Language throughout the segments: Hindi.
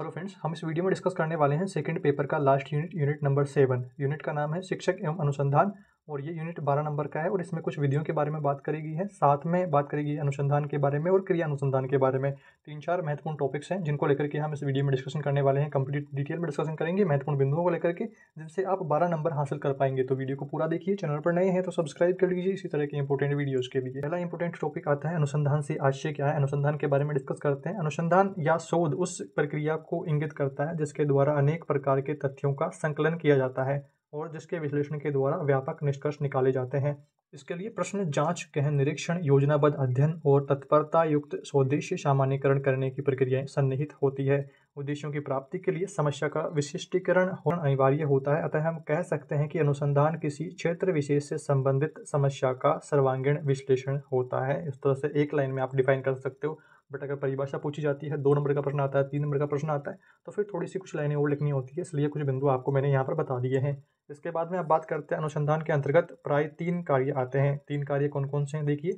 हेलो फ्रेंड्स हम इस वीडियो में डिस्कस करने वाले हैं सेकंड पेपर का last unit unit number seven unit का नाम है शिक्षक एवं अनुसंधान और ये यूनिट बारह नंबर का है और इसमें कुछ विधियों के बारे में बात करेगी है साथ में बात गई अनुसंधान के बारे में और क्रिया अनुसंधान के बारे में तीन चार महत्वपूर्ण टॉपिक्स हैं जिनको लेकर के हम इस वीडियो में डिस्कशन करने वाले हैं कंप्लीट डिटेल में डिस्कशन करेंगे महत्वपूर्ण बिंदुओं को लेकर के जिनसे आप बारह नंबर हासिल कर पाएंगे तो वीडियो को पूरा देखिए चैनल पर नए हैं तो सब्सक्राइब कर लीजिए इसी तरह के इंपॉर्टेंट वीडियोज़ के लिए पहला इंपॉर्टेंट टॉपिक आता है अनुसंधान से आशय क्या है अनुसंधान के बारे में डिस्कस करते हैं अनुसंधान या शोध उस प्रक्रिया को इंगित करता है जिसके द्वारा अनेक प्रकार के तथ्यों का संकलन किया जाता है और जिसके विश्लेषण के द्वारा व्यापक निष्कर्ष निकाले जाते हैं इसके लिए प्रश्न जांच गहन निरीक्षण योजनाबद्ध अध्ययन और तत्परता युक्त स्वदेशी सामान्यकरण करने की प्रक्रियाएं सन्निहित होती है उद्देश्यों की प्राप्ति के लिए समस्या का विशिष्टीकरण होना अनिवार्य होता है अतः हम कह सकते हैं कि अनुसंधान किसी क्षेत्र विशेष से संबंधित समस्या का सर्वांगीण विश्लेषण होता है इस तरह से एक लाइन में आप डिफाइन कर सकते हो बट अगर परिभाषा पूछी जाती है दो नंबर का प्रश्न आता है तीन नंबर का प्रश्न आता है तो फिर थोड़ी सी कुछ लाइनें और लिखनी होती है इसलिए कुछ बिंदु आपको मैंने यहाँ पर बता दिए हैं इसके बाद में आप बात करते हैं अनुसंधान के अंतर्गत प्राय तीन कार्य आते हैं तीन कार्य कौन कौन से हैं देखिए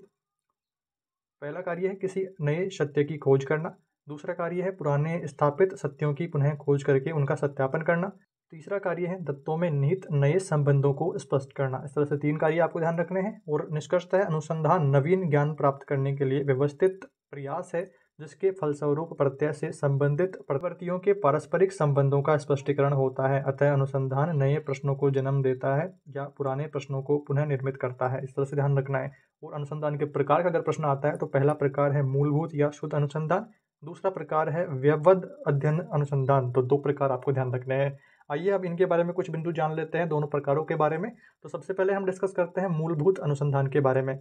पहला कार्य है किसी नए सत्य की खोज करना दूसरा कार्य है पुराने स्थापित सत्यों की पुनः खोज करके उनका सत्यापन करना तीसरा कार्य है दत्तों में निहित नए संबंधों को स्पष्ट करना इस तरह से तीन कार्य आपको ध्यान रखने हैं और निष्कर्ष है अनुसंधान नवीन ज्ञान प्राप्त करने के लिए व्यवस्थित प्रयास है जिसके फलस्वरूप प्रत्यय से संबंधित प्रवृत्तियों के पारस्परिक संबंधों का स्पष्टीकरण होता है अतः अनुसंधान नए प्रश्नों को जन्म देता है या पुराने प्रश्नों को पुनः निर्मित करता है इस तरह से ध्यान रखना है और अनुसंधान के प्रकार का अगर प्रश्न आता है तो पहला प्रकार है मूलभूत या शुद्ध अनुसंधान दूसरा प्रकार है व्यवध अध्ययन अनुसंधान तो दो प्रकार आपको ध्यान रखने हैं आइए अब इनके बारे में कुछ बिंदु जान लेते हैं दोनों प्रकारों के बारे में तो सबसे पहले हम डिस्कस करते हैं मूलभूत अनुसंधान के बारे में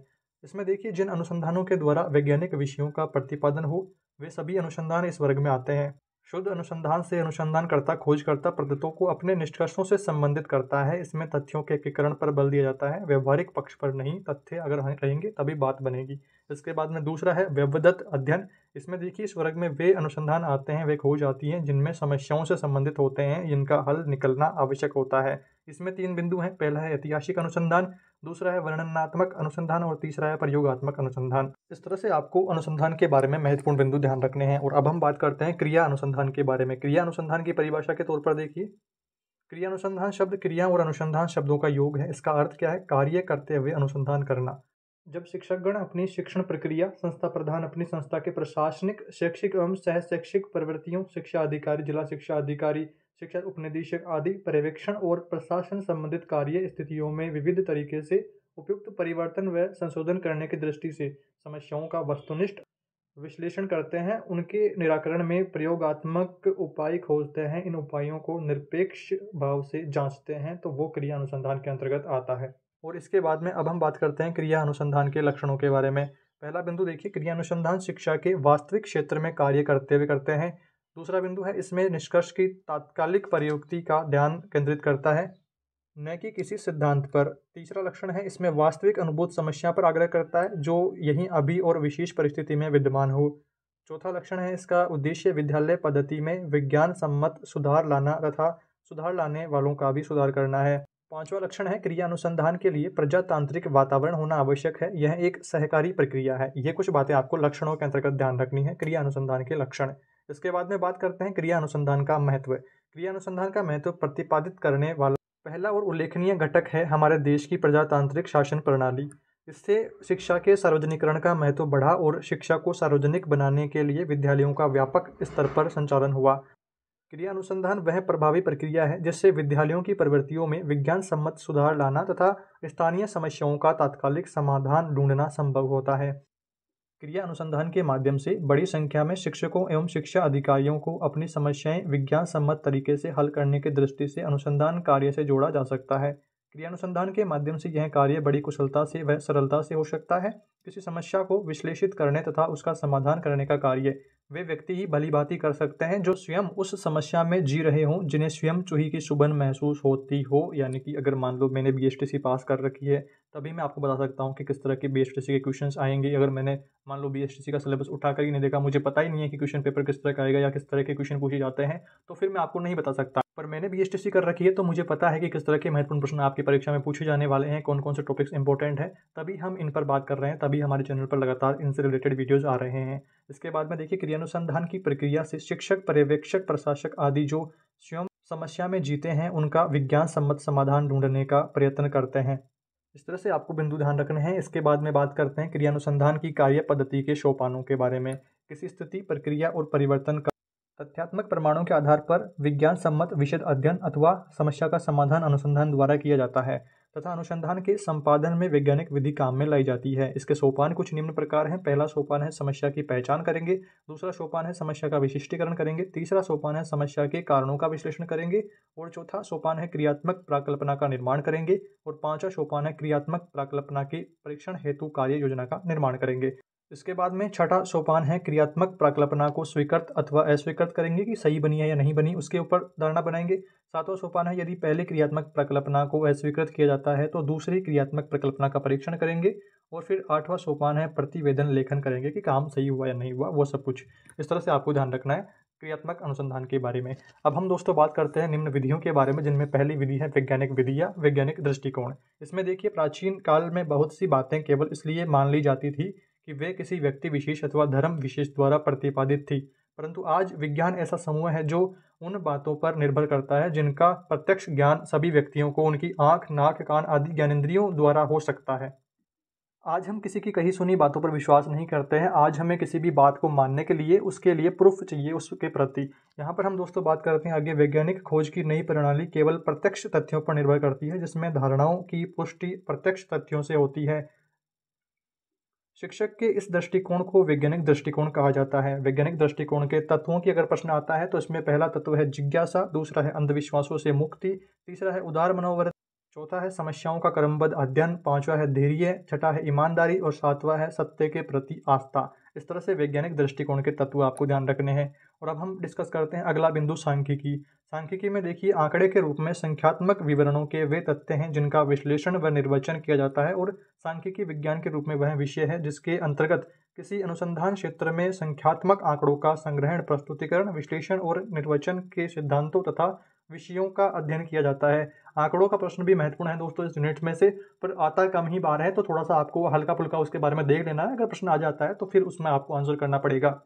इसमें देखिए जिन अनुसंधानों के द्वारा वैज्ञानिक विषयों का प्रतिपादन हो वे सभी अनुसंधान इस वर्ग में आते हैं शुद्ध अनुसंधान से अनुसंधानकर्ता खोजकर्ता पद्धतों को अपने निष्कर्षों से संबंधित करता है इसमें तथ्यों के एकीकरण पर बल दिया जाता है व्यवहारिक पक्ष पर नहीं तथ्य अगर रहेंगे तभी बात बनेगी इसके बाद में दूसरा है व्यवदत्त अध्ययन इसमें देखिए इस वर्ग में वे अनुसंधान आते हैं वे खोज आती हैं जिनमें समस्याओं से संबंधित होते हैं जिनका हल निकलना आवश्यक होता है इसमें तीन बिंदु हैं पहला है ऐतिहासिक अनुसंधान दूसरा है वर्णनात्मक अनुसंधान और तीसरा है प्रयोगात्मक अनुसंधान इस तरह से आपको अनुसंधान के बारे में महत्वपूर्ण बिंदु ध्यान रखने हैं और अब हम बात करते हैं क्रिया अनुसंधान के बारे में क्रिया अनुसंधान की परिभाषा के तौर पर देखिए क्रिया अनुसंधान शब्द क्रिया और अनुसंधान शब्दों का योग है इसका अर्थ क्या है कार्य करते हुए अनुसंधान करना जब शिक्षकगण अपनी शिक्षण प्रक्रिया संस्था प्रधान अपनी संस्था के प्रशासनिक शैक्षिक एवं सह शैक्षिक प्रवृत्तियों शिक्षा अधिकारी जिला शिक्षा अधिकारी शिक्षा उपनिदेशक आदि पर्यवेक्षण और प्रशासन संबंधित कार्य स्थितियों में विविध तरीके से उपयुक्त परिवर्तन व संशोधन करने की दृष्टि से समस्याओं का वस्तुनिष्ठ विश्लेषण करते हैं उनके निराकरण में प्रयोगात्मक उपाय खोजते हैं इन उपायों को निरपेक्ष भाव से जांचते हैं तो वो क्रिया अनुसंधान के अंतर्गत आता है और इसके बाद में अब हम बात करते हैं क्रिया अनुसंधान के लक्षणों के बारे में पहला बिंदु देखिए क्रिया अनुसंधान शिक्षा के वास्तविक क्षेत्र में कार्य करते हुए करते हैं दूसरा बिंदु है इसमें निष्कर्ष की तात्कालिक प्रयुक्ति का ध्यान केंद्रित करता है न कि किसी सिद्धांत पर तीसरा लक्षण है इसमें वास्तविक अनुभूत समस्या पर आग्रह करता है जो यहीं अभी और विशेष परिस्थिति में विद्यमान हो चौथा लक्षण है इसका उद्देश्य विद्यालय पद्धति में विज्ञान सम्मत सुधार लाना तथा सुधार लाने वालों का भी सुधार करना है पांचवा लक्षण है क्रिया अनुसंधान के लिए प्रजातांत्रिक वातावरण होना आवश्यक है यह एक सहकारी प्रक्रिया है ये कुछ बातें आपको लक्षणों के अंतर्गत ध्यान रखनी है क्रिया अनुसंधान के लक्षण इसके बाद में बात करते हैं क्रिया अनुसंधान का महत्व क्रिया अनुसंधान का महत्व प्रतिपादित करने वाला पहला और उल्लेखनीय घटक है हमारे देश की प्रजातांत्रिक शासन प्रणाली इससे शिक्षा के सार्वजनिकरण का महत्व बढ़ा और शिक्षा को सार्वजनिक बनाने के लिए विद्यालयों का व्यापक स्तर पर संचालन हुआ क्रिया अनुसंधान वह प्रभावी प्रक्रिया है जिससे विद्यालयों की प्रवृत्तियों में विज्ञान सम्मत सुधार लाना तथा स्थानीय समस्याओं का तात्कालिक समाधान ढूंढना संभव होता है क्रिया अनुसंधान के माध्यम से बड़ी संख्या में शिक्षकों एवं शिक्षा अधिकारियों को अपनी समस्याएं विज्ञान सम्मत तरीके से हल करने के दृष्टि से अनुसंधान कार्य से जोड़ा जा सकता है क्रिया अनुसंधान के माध्यम से यह कार्य बड़ी कुशलता से व सरलता से हो सकता है किसी समस्या को विश्लेषित करने तथा उसका समाधान करने का कार्य वे व्यक्ति ही भली भांति कर सकते हैं जो स्वयं उस समस्या में जी रहे हों जिन्हें स्वयं चूही की सुबन महसूस होती हो यानी कि अगर मान लो मैंने बी पास कर रखी है तभी मैं आपको बता सकता हूँ कि किस तरह के बी के क्वेश्चन आएंगे अगर मैंने मान लो बी का सिलेबस उठा कर ही नहीं देखा मुझे पता ही नहीं है कि क्वेश्चन पेपर किस तरह का आएगा या किस तरह के क्वेश्चन पूछे जाते हैं तो फिर मैं आपको नहीं बता सकता पर मैंने बी कर रखी है तो मुझे पता है कि किस तरह के महत्वपूर्ण प्रश्न आपकी परीक्षा में पूछे जाने वाले हैं कौन कौन से टॉपिक्स इंपॉर्टेंट हैं तभी हम इन पर बात कर रहे हैं तभी हमारे चैनल पर लगातार इनसे रिलेटेड वीडियोज़ आ रहे हैं इसके बाद में देखिए क्रियानुसंधान की प्रक्रिया से शिक्षक पर्यवेक्षक प्रशासक आदि जो स्वयं समस्या में जीते हैं उनका विज्ञान सम्मत समाधान ढूंढने का प्रयत्न करते हैं इस तरह से आपको बिंदु ध्यान रखने हैं इसके बाद में बात करते हैं क्रिया अनुसंधान की कार्य पद्धति के सोपानों के बारे में किसी स्थिति प्रक्रिया और परिवर्तन का तथ्यात्मक प्रमाणों के आधार पर विज्ञान सम्मत विशद अध्ययन अथवा समस्या का समाधान अनुसंधान द्वारा किया जाता है तथा अनुसंधान के संपादन में वैज्ञानिक विधि काम में लाई जाती है इसके सोपान कुछ निम्न प्रकार हैं पहला सोपान है समस्या की पहचान करेंगे दूसरा सोपान है समस्या का विशिष्टीकरण करेंगे तीसरा सोपान है समस्या के कारणों का विश्लेषण करेंगे और चौथा सोपान है क्रियात्मक प्राकल्पना का निर्माण करेंगे और पांचवा सोपान है क्रियात्मक प्राकल्पना के परीक्षण हेतु कार्य योजना का निर्माण करेंगे इसके बाद में छठा सोपान है क्रियात्मक प्रकल्पना को स्वीकृत अथवा अस्वीकृत करेंगे कि सही बनी है या नहीं बनी उसके ऊपर धारणा बनाएंगे सातवां सोपान है यदि पहले क्रियात्मक प्रकल्पना को अस्वीकृत किया जाता है तो दूसरी क्रियात्मक प्रकल्पना का परीक्षण करेंगे और फिर आठवां सोपान है प्रतिवेदन लेखन करेंगे कि काम सही हुआ या नहीं हुआ वो सब कुछ इस तरह से आपको ध्यान रखना है क्रियात्मक अनुसंधान के बारे में अब हम दोस्तों बात करते हैं निम्न विधियों के बारे में जिनमें पहली विधि है वैज्ञानिक विधि या वैज्ञानिक दृष्टिकोण इसमें देखिए प्राचीन काल में बहुत सी बातें केवल इसलिए मान ली जाती थी कि वे किसी व्यक्ति विशेष अथवा धर्म विशेष द्वारा प्रतिपादित थी परंतु आज विज्ञान ऐसा समूह है जो उन बातों पर निर्भर करता है जिनका प्रत्यक्ष ज्ञान सभी व्यक्तियों को उनकी आँख नाक कान आदि ज्ञानेन्द्रियों द्वारा हो सकता है आज हम किसी की कही सुनी बातों पर विश्वास नहीं करते हैं आज हमें किसी भी बात को मानने के लिए उसके लिए प्रूफ चाहिए उसके प्रति यहाँ पर हम दोस्तों बात करते हैं आगे वैज्ञानिक खोज की नई प्रणाली केवल प्रत्यक्ष तथ्यों पर निर्भर करती है जिसमें धारणाओं की पुष्टि प्रत्यक्ष तथ्यों से होती है शिक्षक के इस दृष्टिकोण को वैज्ञानिक दृष्टिकोण कहा जाता है वैज्ञानिक दृष्टिकोण के तत्वों की अगर प्रश्न आता है तो इसमें पहला तत्व है जिज्ञासा दूसरा है अंधविश्वासों से मुक्ति तीसरा है उदार मनोवृत्ति चौथा है समस्याओं का क्रमबद्ध अध्ययन पांचवा है धैर्य छठा है ईमानदारी और सातवां है सत्य के प्रति आस्था इस तरह से वैज्ञानिक दृष्टिकोण के तत्व आपको ध्यान रखने हैं और अब हम डिस्कस करते हैं अगला बिंदु सांख्यिकी सांख्यिकी में देखिए आंकड़े के रूप में संख्यात्मक विवरणों के वे तथ्य हैं जिनका विश्लेषण व निर्वचन किया जाता है और सांख्यिकी विज्ञान के रूप में वह विषय है जिसके अंतर्गत किसी अनुसंधान क्षेत्र में संख्यात्मक आंकड़ों का संग्रहण प्रस्तुतिकरण विश्लेषण और निर्वचन के सिद्धांतों तथा विषयों का अध्ययन किया जाता है आंकड़ों का प्रश्न भी महत्वपूर्ण है दोस्तों इस यूनिट में से पर आता कम ही बार है तो थोड़ा सा आपको हल्का फुल्का उसके बारे में देख लेना है अगर प्रश्न आ जाता है तो फिर उसमें आपको आंसर करना पड़ेगा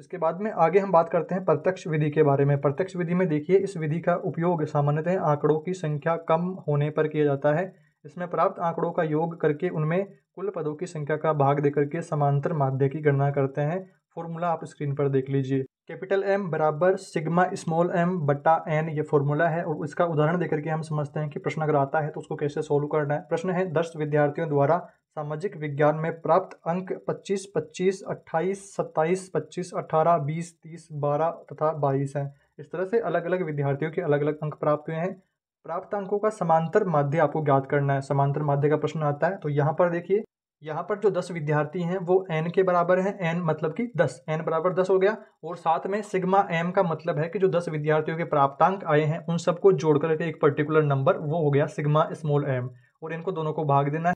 इसके बाद में आगे हम बात करते हैं प्रत्यक्ष विधि के बारे में प्रत्यक्ष विधि में देखिए इस विधि का उपयोग सामान्यतः आंकड़ों की संख्या कम होने पर किया जाता है इसमें प्राप्त आंकड़ों का योग करके उनमें कुल पदों की संख्या का भाग देकर के समांतर माध्य की गणना करते हैं फॉर्मूला आप स्क्रीन पर देख लीजिए कैपिटल एम बराबर सिग्मा स्मॉल एम बट्टा एन ये फॉर्मूला है और इसका उदाहरण देकर के हम समझते हैं कि प्रश्न अगर आता है तो उसको कैसे सोल्व करना है प्रश्न है दस विद्यार्थियों द्वारा सामाजिक विज्ञान में प्राप्त अंक 25, 25, 28, 27, 25, 18, 20, 30, 12 तथा 22 हैं इस तरह से अलग अलग विद्यार्थियों के अलग अलग अंक प्राप्त हुए हैं प्राप्त अंकों का समांतर माध्य आपको ज्ञात करना है समांतर माध्य का प्रश्न आता है तो यहाँ पर देखिए यहाँ पर जो दस विद्यार्थी हैं वो एन के बराबर हैं एन मतलब कि दस एन बराबर दस हो गया और साथ में सिग्मा एम का मतलब है कि जो दस विद्यार्थियों के प्राप्तांक आए हैं उन सबको जोड़कर एक पर्टिकुलर नंबर वो हो गया सिग्मा स्मॉल एम और इनको दोनों को भाग देना है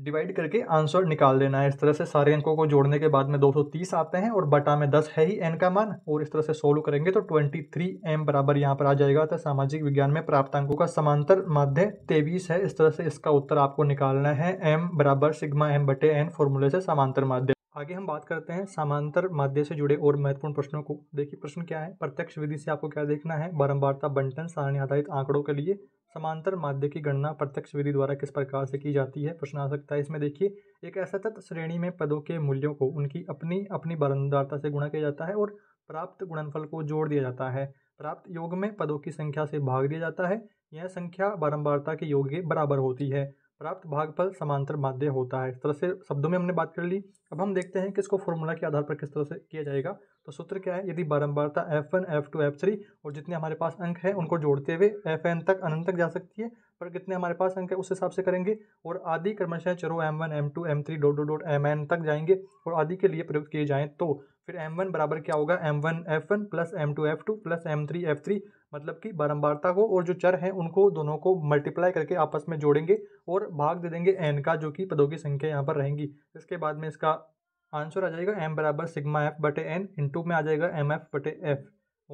डिवाइड करके आंसर निकाल देना है इस तरह से सारे अंकों को जोड़ने के बाद में 230 आते हैं और बटा में 10 है ही एन का मान और इस तरह से सोल्व करेंगे तो 23 एम बराबर यहाँ पर आ जाएगा तो सामाजिक विज्ञान में प्राप्त अंकों का समांतर माध्य तेईस है इस तरह से इसका उत्तर आपको निकालना है एम बराबर सिग्मा एम बटे एन फॉर्मूले से समांतर माध्य आगे हम बात करते हैं समांतर माध्य से जुड़े और महत्वपूर्ण प्रश्नों को देखिए प्रश्न क्या है प्रत्यक्ष विधि से आपको क्या देखना है बारंबारता बंटन सारणी आधारित आंकड़ों के लिए समांतर माध्य की गणना प्रत्यक्ष विधि द्वारा किस प्रकार से की जाती है प्रश्न आ सकता है इसमें देखिए एक असतत श्रेणी में पदों के मूल्यों को उनकी अपनी अपनी बारंबारता से गुणा किया जाता है और प्राप्त गुणनफल को जोड़ दिया जाता है प्राप्त योग में पदों की संख्या से भाग दिया जाता है यह संख्या बारंबारता के योग के बराबर होती है प्राप्त भागफल समांतर माध्य होता है इस तरह से शब्दों में हमने बात कर ली अब हम देखते हैं कि इसको फॉर्मूला के आधार पर किस तरह से किया जाएगा तो सूत्र क्या है यदि बारंबारता F one F two F three और जितने हमारे पास अंक हैं उनको जोड़ते हुए एफ एन तक अनंत तक जा सकती है पर कितने हमारे पास अंक है उस हिसाब से करेंगे और आदि क्रमशः चरो M one M two M three dot dot dot M N तक जाएंगे और आदि के लिए प्रयुक्त किए जाएँ तो फिर एम वन बराबर क्या होगा M one F one plus M two F two plus M three F three मतलब कि बारंबारता को और जो चर हैं उनको दोनों को मल्टीप्लाई करके आपस में जोड़ेंगे और भाग दे देंगे एन का जो कि पदों की संख्या यहाँ पर रहेंगी इसके बाद में इसका आंसर आ जाएगा एम बराबर सिग्मा एफ बटे एन इंटू में आ जाएगा एम एफ बटे एफ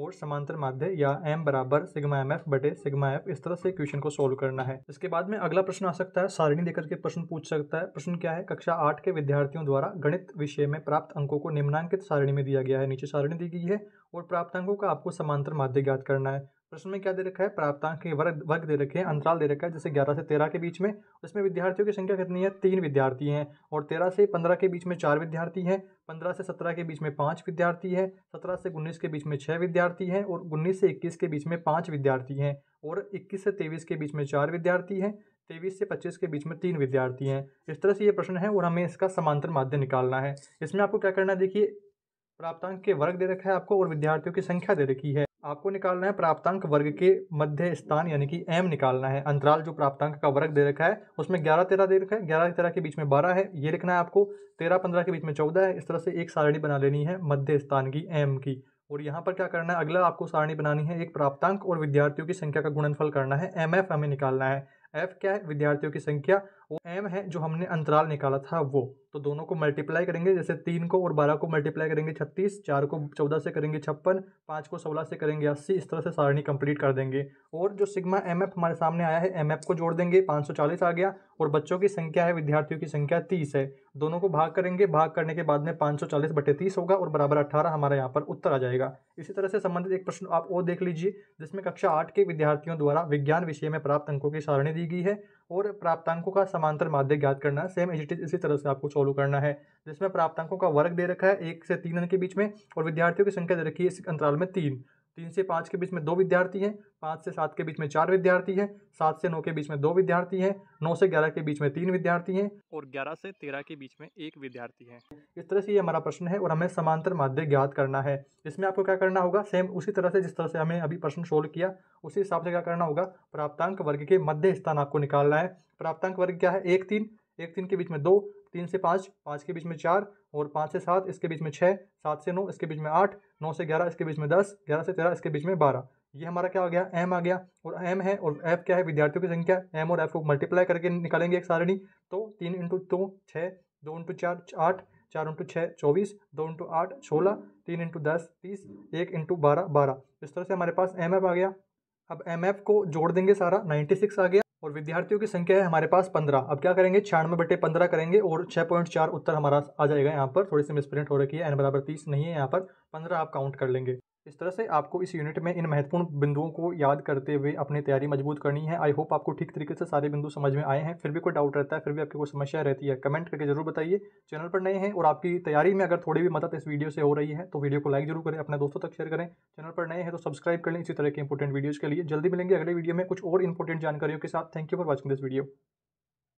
और समांतर माध्य या एम बराबर सिग्मा एम एफ बटे सिग्मा एफ इस तरह से क्वेश्चन को सोल्व करना है इसके बाद में अगला प्रश्न आ सकता है सारिणी देकर के प्रश्न पूछ सकता है प्रश्न क्या है कक्षा आठ के विद्यार्थियों द्वारा गणित विषय में प्राप्त अंकों को निम्नांकित सारिणी में दिया गया है नीचे सारिणी दी गई है और प्राप्त अंकों का आपको समांतर माध्य ज्ञात करना है प्रश्न में क्या दे रखा है प्राप्तांक के वर्ग वर्ग दे रखे हैं अंतराल दे रखा है जैसे ग्यारह से तेरह के बीच में उसमें विद्यार्थियों की संख्या कितनी है तीन विद्यार्थी हैं और तेरह से पंद्रह के बीच में चार विद्यार्थी हैं पंद्रह से सत्रह के बीच में पांच विद्यार्थी हैं सत्रह से उन्नीस के बीच में छह विद्यार्थी हैं और उन्नीस से इक्कीस के बीच में पाँच विद्यार्थी हैं और इक्कीस से तेईस के बीच में चार विद्यार्थी हैं तेईस से पच्चीस के बीच में तीन विद्यार्थी हैं इस तरह से ये प्रश्न है और हमें इसका समांतर माध्य निकालना है इसमें आपको क्या करना है देखिए प्राप्तांक के वर्ग दे रखा है आपको और विद्यार्थियों की संख्या दे रखी है आपको निकालना है प्राप्तांक वर्ग के मध्य स्थान यानी कि एम निकालना है अंतराल जो प्राप्तांक का वर्ग दे रखा है उसमें ग्यारह तेरह दे रखा है ग्यारह तेरह के बीच में बारह है ये लिखना है आपको तेरह पंद्रह के बीच में चौदह है इस तरह से एक सारणी बना लेनी है मध्य स्थान की एम की और यहाँ पर क्या करना है अगला आपको सारणी बनानी है एक प्राप्तांक और विद्यार्थियों की संख्या का गुणनफल करना है एम हमें निकालना है एफ क्या है विद्यार्थियों की संख्या और एम है जो हमने अंतराल निकाला था वो तो दोनों को मल्टीप्लाई करेंगे जैसे तीन को और बारह को मल्टीप्लाई करेंगे छत्तीस चार को चौदह से करेंगे छप्पन पाँच को सोलह से करेंगे अस्सी इस तरह से सारणी कंप्लीट कर देंगे और जो सिग्मा एम एफ हमारे सामने आया है एम एफ को जोड़ देंगे पाँच सौ चालीस आ गया और बच्चों की संख्या है विद्यार्थियों की संख्या तीस है दोनों को भाग करेंगे भाग करने के बाद में पाँच सौ चालीस बटे तीस होगा और बराबर अठारह हमारे यहाँ पर उत्तर आ जाएगा इसी तरह से संबंधित एक प्रश्न आप और देख लीजिए जिसमें कक्षा आठ के विद्यार्थियों द्वारा विज्ञान विषय में प्राप्त अंकों की सारणी दी गई है और प्राप्तांकों का समांतर माध्य ज्ञात करना सेम एजिटिज इसी तरह से आपको सॉल्व करना है जिसमें प्राप्तांकों का वर्ग दे रखा है एक से तीन अंक के बीच में और विद्यार्थियों की संख्या दे रखी है इस अंतराल में तीन तीन से पाँच के बीच में दो विद्यार्थी हैं पाँच से सात के बीच में चार विद्यार्थी हैं सात से नौ के बीच में दो विद्यार्थी हैं नौ से ग्यारह के बीच में तीन विद्यार्थी हैं और ग्यारह से तेरह के बीच में एक विद्यार्थी है इस तरह से ये हमारा प्रश्न है और हमें समांतर माध्य ज्ञात करना है इसमें आपको क्या करना होगा सेम उसी तरह से जिस तरह से हमें अभी प्रश्न सोल्व किया उसी हिसाब से क्या करना होगा प्राप्तांक वर्ग के मध्य स्थान आपको निकालना है प्राप्तांक वर्ग क्या है एक तीन एक तीन के बीच में दो तीन से पाँच पाँच के बीच में चार और पाँच से सात इसके बीच में छः सात से नौ इसके बीच में आठ नौ से ग्यारह इसके बीच में दस ग्यारह से तेरह इसके बीच में बारह ये हमारा क्या हो गया एम आ गया और एम है और एफ क्या है विद्यार्थियों की संख्या एम और एफ को मल्टीप्लाई करके निकालेंगे एक सारणी तो तीन इंटू दो छः दो इंटू चार आठ चार इंटू छः चौबीस दो इंटू आठ सोलह तीन इंटू दस तीस एक इंटू बारह बारह इस तरह से हमारे पास एम एफ आ गया अब एम एफ को जोड़ देंगे सारा नाइन्टी सिक्स आ गया और विद्यार्थियों की संख्या है हमारे पास पंद्रह अब क्या करेंगे छियानवे बटे पंद्रह करेंगे और छः पॉइंट चार उत्तर हमारा आ जाएगा यहाँ पर थोड़ी सी मिसप्रिंट हो रखी है एन बराबर तीस नहीं है यहाँ पर पंद्रह आप काउंट कर लेंगे इस तरह से आपको इस यूनिट में इन महत्वपूर्ण बिंदुओं को याद करते हुए अपनी तैयारी मजबूत करनी है आई होप आपको ठीक तरीके से सारे बिंदु समझ में आए हैं फिर भी कोई डाउट रहता है फिर भी आपकी कोई समस्या रहती है कमेंट करके जरूर बताइए चैनल पर नए हैं और आपकी तैयारी में अगर थोड़ी भी मदद इस वीडियो से हो रही है तो वीडियो को लाइक जरूर करें अपने दोस्तों तक शेयर करें चैनल पर नए हैं तो सब्सक्राइब कर लें इसी तरह के इंपॉर्टेंट वीडियोज़ के लिए जल्दी मिलेंगे अगले वीडियो में कुछ और इंपॉर्टेंट जानकारियों के साथ thank you for watching this video